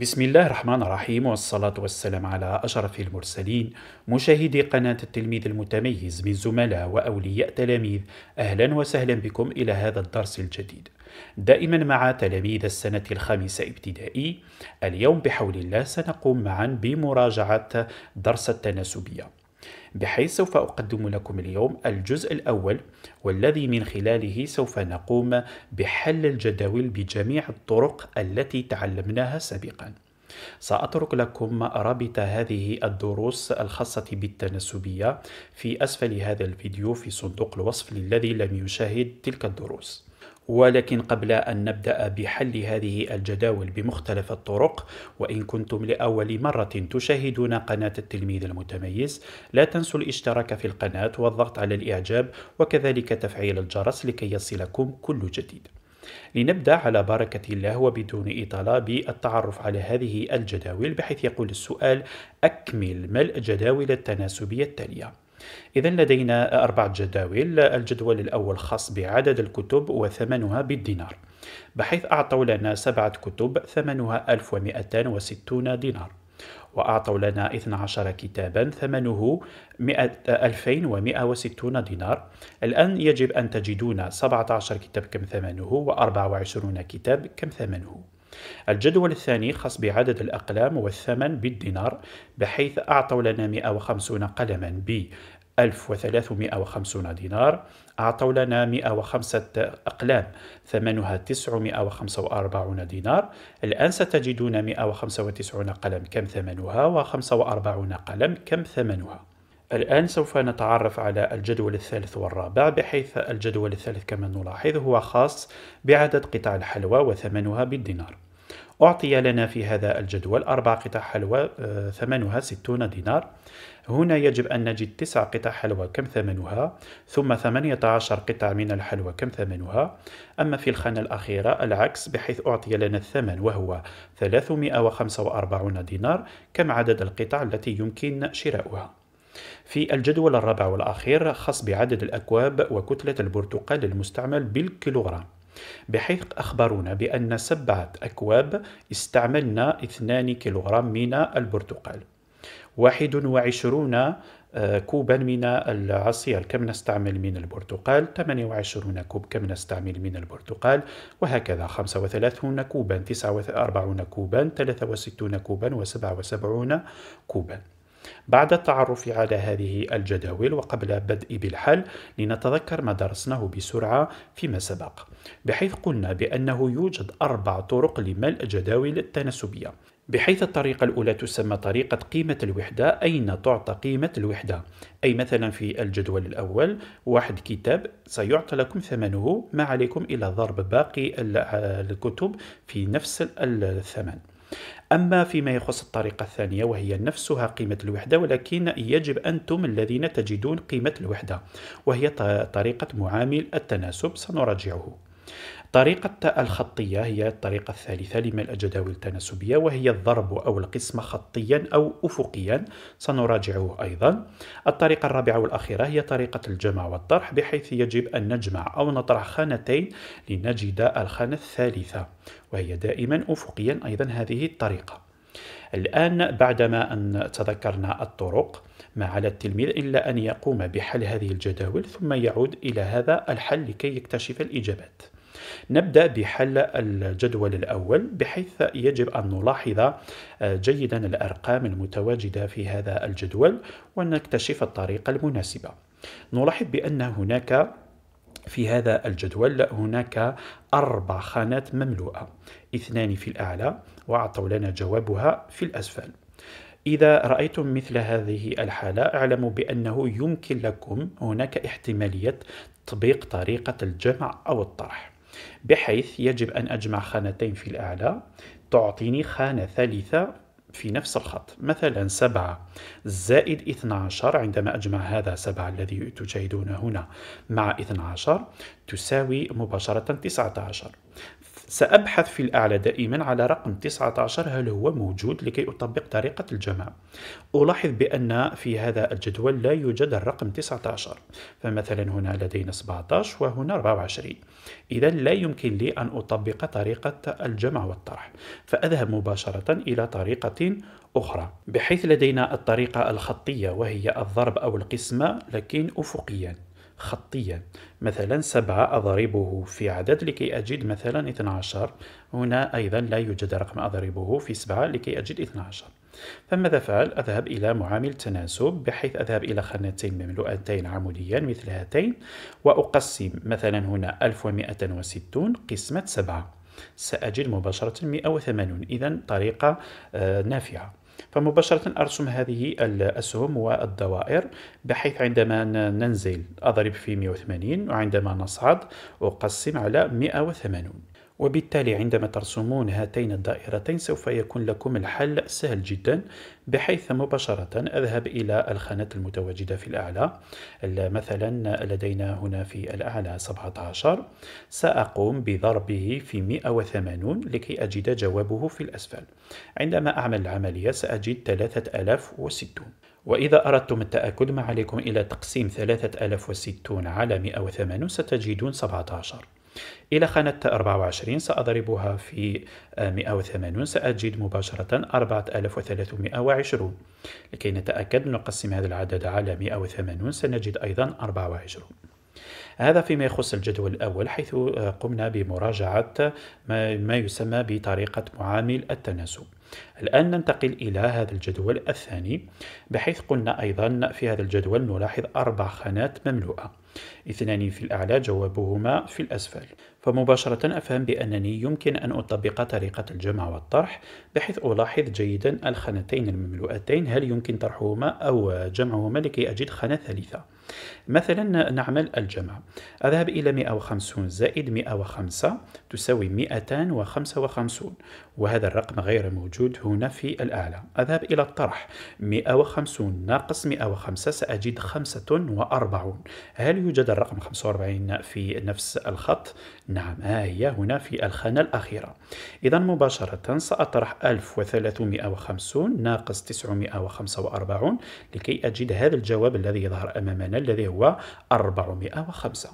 بسم الله الرحمن الرحيم والصلاة والسلام على أشرف المرسلين مشاهدي قناة التلميذ المتميز من زملاء وأولياء تلاميذ أهلا وسهلا بكم إلى هذا الدرس الجديد دائما مع تلاميذ السنة الخامسة ابتدائي اليوم بحول الله سنقوم معا بمراجعة درس التناسبية بحيث سوف أقدم لكم اليوم الجزء الأول والذي من خلاله سوف نقوم بحل الجداول بجميع الطرق التي تعلمناها سابقاً. سأترك لكم رابط هذه الدروس الخاصة بالتناسبية في أسفل هذا الفيديو في صندوق الوصف للذي لم يشاهد تلك الدروس. ولكن قبل أن نبدأ بحل هذه الجداول بمختلف الطرق وإن كنتم لأول مرة تشاهدون قناة التلميذ المتميز لا تنسوا الاشتراك في القناة والضغط على الإعجاب وكذلك تفعيل الجرس لكي يصلكم كل جديد لنبدأ على بركة الله وبدون إطالة بالتعرف على هذه الجداول بحيث يقول السؤال أكمل ملء جداول التناسبية التالية إذا لدينا أربعة جداول الجدول الأول خاص بعدد الكتب وثمنها بالدينار بحيث أعطوا لنا سبعة كتب ثمنها 1260 دينار وأعطوا لنا 12 كتابا ثمنه 2160 دينار الآن يجب أن تجدون 17 كتاب كم ثمنه و24 كتاب كم ثمنه الجدول الثاني خاص بعدد الأقلام والثمن بالدينار بحيث أعطوا لنا 150 قلما ب 1350 دينار أعطوا لنا 105 أقلام ثمنها 945 دينار الآن ستجدون 195 قلم كم ثمنها و45 قلم كم ثمنها الآن سوف نتعرف على الجدول الثالث والرابع بحيث الجدول الثالث كما نلاحظ هو خاص بعدد قطع الحلوى وثمنها بالدينار أعطي لنا في هذا الجدول أربع قطع حلوى آه، ثمنها ستون دينار هنا يجب أن نجد تسع قطع حلوى كم ثمنها ثم ثمانية عشر قطع من الحلوى كم ثمنها أما في الخانة الأخيرة العكس بحيث أعطي لنا الثمن وهو ثلاثمائة وخمسة وأربعون دينار كم عدد القطع التي يمكن شراؤها في الجدول الرابع والأخير خاص بعدد الأكواب وكتلة البرتقال المستعمل بالكيلوغرام بحيث أخبرونا بأن سبعة أكواب استعملنا 2 كيلوغرام من البرتقال 21 آه، كوبا من العصير كم نستعمل من البرتقال 28 كوب كم نستعمل من البرتقال وهكذا 35 كوبا 49 كوبا 63 كوبا و77 كوبا بعد التعرف على هذه الجداول وقبل بدء بالحل لنتذكر ما درسناه بسرعة فيما سبق بحيث قلنا بأنه يوجد أربع طرق لملء جداول التناسبية بحيث الطريقة الأولى تسمى طريقة قيمة الوحدة أين تعطى قيمة الوحدة أي مثلا في الجدول الأول واحد كتاب سيعطى لكم ثمنه ما عليكم إلا ضرب باقي الكتب في نفس الثمن أما فيما يخص الطريقة الثانية وهي نفسها قيمة الوحدة ولكن يجب أنتم الذين تجدون قيمة الوحدة وهي طريقة معامل التناسب سنراجعه طريقة الخطية هي الطريقة الثالثة لملء الجداول التناسبية وهي الضرب أو القسمة خطيا أو أفقيا سنراجعه أيضا الطريقة الرابعة والأخيرة هي طريقة الجمع والطرح بحيث يجب أن نجمع أو نطرح خانتين لنجد الخانة الثالثة وهي دائما أفقيا أيضا هذه الطريقة الآن بعدما أن تذكرنا الطرق ما على التلميذ إلا أن يقوم بحل هذه الجداول ثم يعود إلى هذا الحل لكي يكتشف الإجابات نبدأ بحل الجدول الأول بحيث يجب أن نلاحظ آه، جيدا الأرقام المتواجدة في هذا الجدول ونكتشف الطريقة المناسبة نلاحظ بأن هناك في هذا الجدول هناك أربع خانات مملوءة اثنان في الأعلى وأعطوا لنا جوابها في الأسفل إذا رأيتم مثل هذه الحالة اعلموا بأنه يمكن لكم هناك احتمالية تطبيق طريقة الجمع أو الطرح بحيث يجب أن أجمع خانتين في الأعلى تعطيني خانة ثالثة في نفس الخط مثلا 7 زائد 12 عندما أجمع هذا 7 الذي تجاهدون هنا مع 12 تساوي مباشرة 19 سأبحث في الأعلى دائما على رقم 19 هل هو موجود لكي أطبق طريقة الجمع ألاحظ بأن في هذا الجدول لا يوجد الرقم 19 فمثلا هنا لدينا 17 وهنا 24 إذا لا يمكن لي أن أطبق طريقة الجمع والطرح فأذهب مباشرة إلى طريقة أخرى بحيث لدينا الطريقة الخطية وهي الضرب أو القسمة لكن أفقيا خطية مثلا سبعة أضربه في عدد لكي أجد مثلا 12 هنا أيضا لا يوجد رقم أضربه في سبعة لكي أجد 12 فماذا فعل؟ أذهب إلى معامل تناسب بحيث أذهب إلى خانتين مملوءتين عموديا مثل هاتين وأقسم مثلا هنا 1160 قسمة 7 سأجد مباشرة 180 إذا طريقة آه، نافعة فمباشرة أرسم هذه الأسهم والدوائر بحيث عندما ننزل أضرب في 180 وعندما نصعد أقسم على 180 وبالتالي عندما ترسمون هاتين الدائرتين سوف يكون لكم الحل سهل جدا بحيث مباشرة أذهب إلى الخانات المتواجدة في الأعلى مثلا لدينا هنا في الأعلى 17 سأقوم بضربه في 180 لكي أجد جوابه في الأسفل عندما أعمل العملية سأجد 3060 وإذا أردتم التأكد ما عليكم إلى تقسيم 3060 على 180 ستجدون 17 إلى خانة 24 سأضربها في 180 سأجد مباشرة 4320 لكي نتأكد نقسم هذا العدد على 180 سنجد أيضا 24 هذا فيما يخص الجدول الأول حيث قمنا بمراجعة ما يسمى بطريقة معامل التناسب الآن ننتقل إلى هذا الجدول الثاني بحيث قلنا أيضا في هذا الجدول نلاحظ أربع خانات مملوءة اثنان في الأعلى جوابهما في الأسفل فمباشرة أفهم بأنني يمكن أن أطبق طريقة الجمع والطرح بحيث ألاحظ جيدا الخانتين المملوءتين هل يمكن طرحهما أو جمعهما لكي أجد خانة ثالثة مثلا نعمل الجمع أذهب إلى 150 زائد 105 تساوي 255 وهذا الرقم غير موجود هنا في الأعلى أذهب إلى الطرح 150 ناقص 105 سأجد 45 هل يوجد الرقم 45 في نفس الخط؟ نعم ها هي هنا في الخانة الأخيرة إذا مباشرة سأطرح 1350 ناقص 945 لكي أجد هذا الجواب الذي يظهر أمامنا الذي هو 405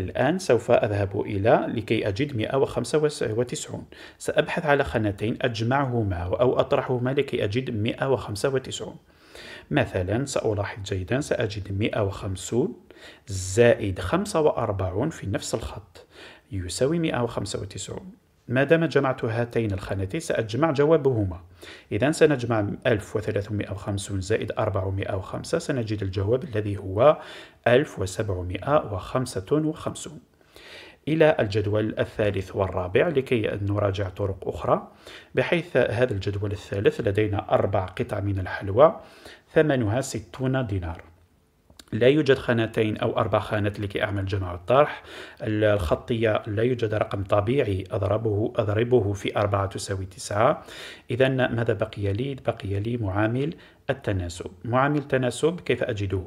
الآن سوف أذهب إلى لكي أجد 195 سأبحث على خانتين أجمعهما أو أطرحهما لكي أجد 195 مثلا سألاحظ جيدا سأجد 150 زائد 45 في نفس الخط يساوي 195 ما دام جمعت هاتين الخانتين سأجمع جوابهما إذا سنجمع 1350 زائد 405 سنجد الجواب الذي هو 1755 إلى الجدول الثالث والرابع لكي نراجع طرق أخرى بحيث هذا الجدول الثالث لدينا أربع قطع من الحلوى ثمنها 60 دينار لا يوجد خانتين أو أربع خانات لكي أعمل جمع الطرح الخطية لا يوجد رقم طبيعي أضربه أضربه في أربعة تساوي تسعة إذا ماذا بقي لي؟ بقي لي معامل التناسب معامل التناسب كيف أجده؟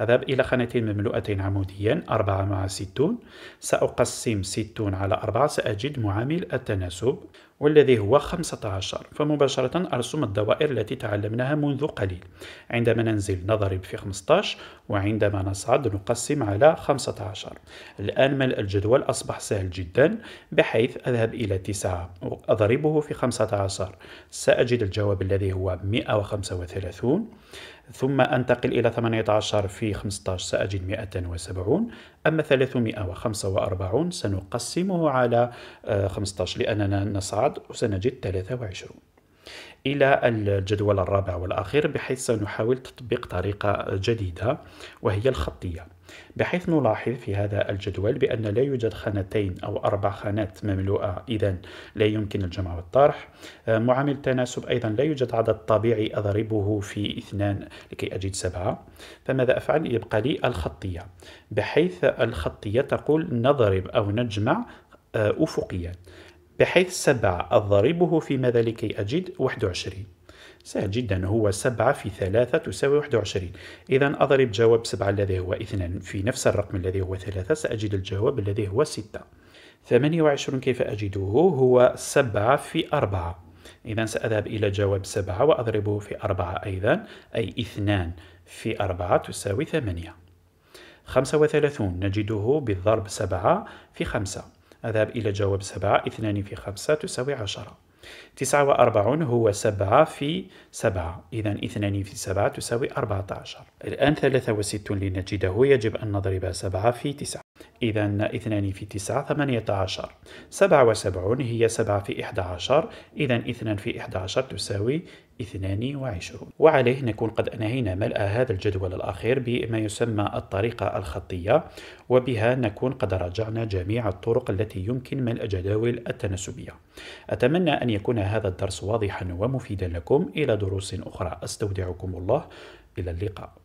أذهب إلى خانتين مملوءتين عموديا 4 مع 60 سأقسم 60 على 4 سأجد معامل التناسب والذي هو 15 فمباشرة أرسم الدوائر التي تعلمناها منذ قليل عندما ننزل نضرب في 15 وعندما نصعد نقسم على 15 الآن ملء الجدول أصبح سهل جدا بحيث أذهب إلى 9 وأضربه في 15 سأجد الجواب الذي هو 135 ثم أنتقل إلى 18 في 15 سأجد 270 أما 345 سنقسمه على 15 آه، لأننا نصعد وسنجد 23 إلى الجدول الرابع والأخير بحيث سنحاول تطبيق طريقة جديدة وهي الخطية بحيث نلاحظ في هذا الجدول بأن لا يوجد خانتين أو أربع خانات مملوءة إذا لا يمكن الجمع والطرح آه، معامل التناسب أيضا لا يوجد عدد طبيعي أضربه في اثنان لكي أجد سبعة فماذا أفعل؟ يبقى لي الخطية بحيث الخطية تقول نضرب أو نجمع آه، أفقيا بحيث سبعة أضربه في ماذا لكي أجد 21 سهل جدا هو 7 في 3 تساوي 21 إذا أضرب جواب 7 الذي هو 2 في نفس الرقم الذي هو 3 سأجد الجواب الذي هو 6 28 كيف أجده هو 7 في 4 إذا سأذهب إلى جواب 7 وأضربه في 4 أيضا أي 2 في 4 تساوي 8 35 نجده بالضرب 7 في 5 أذهب إلى جواب 7 2 في 5 تساوي 10 تسعة وأربعون هو سبعة في سبعة إذا اثنان في سبعة تساوي أربعة عشر الآن ثلاثة وستون لنجده يجب أن نضرب سبعة في تسعة إذا اثنان في تسعة ثمانية عشر سبعة وسبعون هي سبعة في إحدى عشر إذا اثنان في إحدى عشر تساوي اثنان وعشرون وعليه نكون قد أنهينا ملء هذا الجدول الأخير بما يسمى الطريقة الخطية وبها نكون قد راجعنا جميع الطرق التي يمكن ملء جداول التناسبية أتمنى أن يكون هذا الدرس واضحا ومفيدا لكم إلى دروس أخرى أستودعكم الله إلى اللقاء